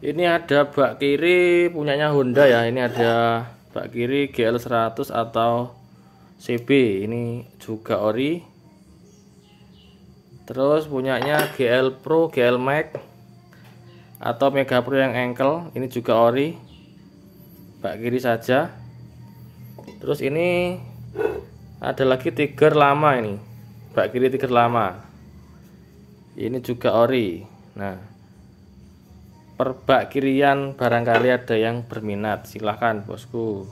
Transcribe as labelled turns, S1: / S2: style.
S1: ini ada bak kiri punyanya Honda ya ini ada bak kiri GL100 atau CB ini juga ori terus punyanya GL Pro GL Max atau Mega Pro yang engkel ini juga ori bak kiri saja terus ini ada lagi tiger lama ini bak kiri tiger lama ini juga ori nah Perbakirian barangkali ada yang berminat silahkan bosku